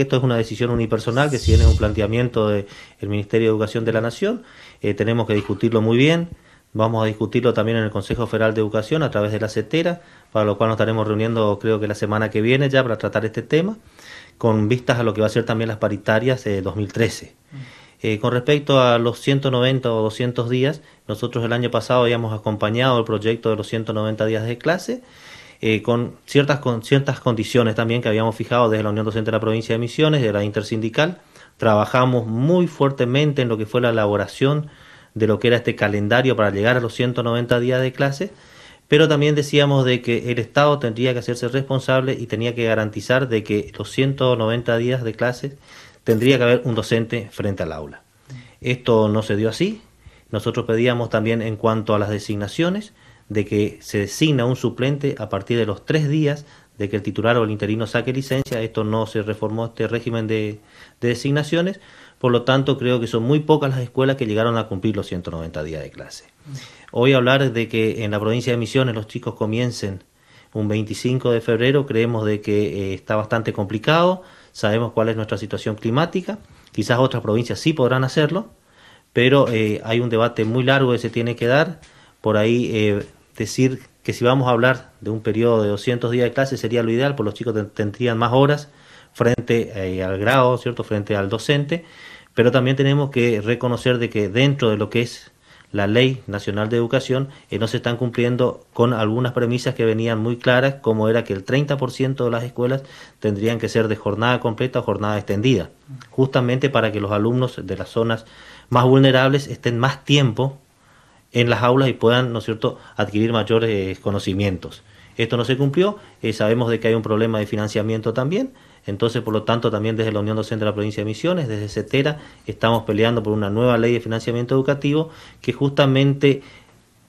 Esto es una decisión unipersonal que si bien es un planteamiento del Ministerio de Educación de la Nación, eh, tenemos que discutirlo muy bien. Vamos a discutirlo también en el Consejo Federal de Educación a través de la CETERA, para lo cual nos estaremos reuniendo creo que la semana que viene ya para tratar este tema, con vistas a lo que va a ser también las paritarias de 2013. Mm. Eh, con respecto a los 190 o 200 días, nosotros el año pasado habíamos acompañado el proyecto de los 190 días de clase eh, con, ciertas, con ciertas condiciones también que habíamos fijado desde la Unión Docente de la Provincia de Misiones, de la Intersindical. Trabajamos muy fuertemente en lo que fue la elaboración de lo que era este calendario para llegar a los 190 días de clase, pero también decíamos de que el Estado tendría que hacerse responsable y tenía que garantizar de que los 190 días de clases tendría que haber un docente frente al aula. Esto no se dio así. Nosotros pedíamos también en cuanto a las designaciones de que se designa un suplente a partir de los tres días de que el titular o el interino saque licencia. Esto no se reformó este régimen de, designaciones. Por lo tanto, creo que son muy pocas las escuelas que llegaron a cumplir los 190 días de clase. Hoy hablar de que en la provincia de Misiones los chicos comiencen un 25 de febrero creemos de que eh, está bastante complicado, sabemos cuál es nuestra situación climática, quizás otras provincias sí podrán hacerlo, pero eh, hay un debate muy largo que se tiene que dar, por ahí eh, decir que si vamos a hablar de un periodo de 200 días de clase sería lo ideal, porque los chicos tendrían más horas frente eh, al grado, ¿cierto? frente al docente, pero también tenemos que reconocer de que dentro de lo que es la Ley Nacional de Educación eh, no se están cumpliendo con algunas premisas que venían muy claras, como era que el 30% de las escuelas tendrían que ser de jornada completa o jornada extendida, justamente para que los alumnos de las zonas más vulnerables estén más tiempo en las aulas y puedan, ¿no es cierto?, adquirir mayores eh, conocimientos. Esto no se cumplió, eh, sabemos de que hay un problema de financiamiento también, entonces por lo tanto también desde la Unión Docente de la Provincia de Misiones, desde CETERA, estamos peleando por una nueva ley de financiamiento educativo que justamente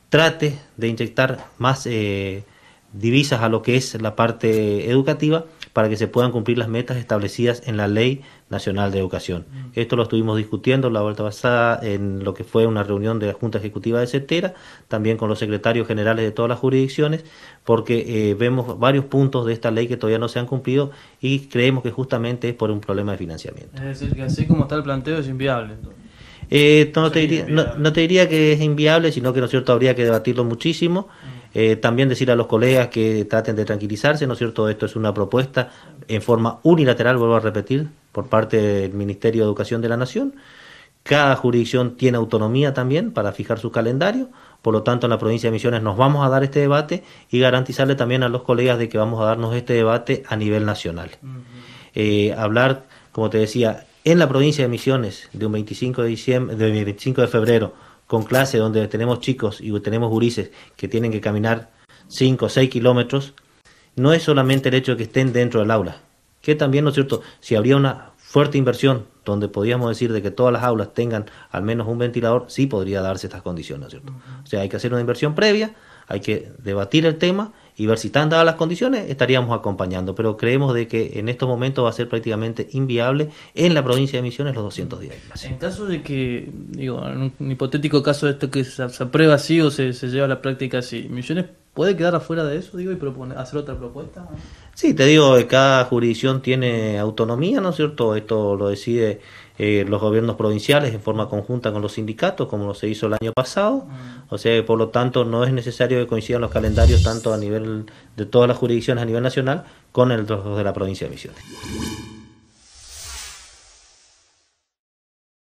trate de inyectar más eh, divisas a lo que es la parte educativa para que se puedan cumplir las metas establecidas en la ley Nacional de Educación. Mm. Esto lo estuvimos discutiendo la vuelta pasada en lo que fue una reunión de la Junta Ejecutiva de CETERA, también con los secretarios generales de todas las jurisdicciones, porque eh, vemos varios puntos de esta ley que todavía no se han cumplido y creemos que justamente es por un problema de financiamiento. Es decir, que así como está el planteo es inviable. Eh, no, te diría, que es inviable, sino que no cierto, habría que debatirlo muchísimo. Mm. Eh, también decir a los colegas que traten de tranquilizarse, ¿no es cierto? Esto es una propuesta en forma unilateral, vuelvo a repetir, por parte del Ministerio de Educación de la Nación. Cada jurisdicción tiene autonomía también para fijar su calendario, por lo tanto en la provincia de Misiones nos vamos a dar este debate y garantizarle también a los colegas de que vamos a darnos este debate a nivel nacional. Eh, hablar, como te decía, en la provincia de Misiones de un 25 de, diciembre, de 25 de febrero con clase donde tenemos chicos y tenemos gurises que tienen que caminar 5 o 6 kilómetros, no es solamente el hecho de que estén dentro del aula, que también, ¿no es cierto?, si habría una fuerte inversión donde podríamos decir de que todas las aulas tengan al menos un ventilador, sí podría darse estas condiciones, ¿no es cierto? O sea, hay que hacer una inversión previa, hay que debatir el tema y ver si están dadas las condiciones, estaríamos acompañando, pero creemos de que en estos momentos va a ser prácticamente inviable en la provincia de Misiones los 210. En caso de que, digo, en un hipotético caso de esto que se, aprueba así o se, se lleva a la práctica así, Misiones ¿Puede quedar afuera de eso, digo, y proponer, hacer otra propuesta? Sí, te digo, cada jurisdicción tiene autonomía, ¿no es cierto? Esto lo decide eh, los gobiernos provinciales en forma conjunta con los sindicatos, como se hizo el año pasado. Mm. O sea, por lo tanto, no es necesario que coincidan los calendarios tanto a nivel de todas las jurisdicciones a nivel nacional con el de la provincia de Misiones.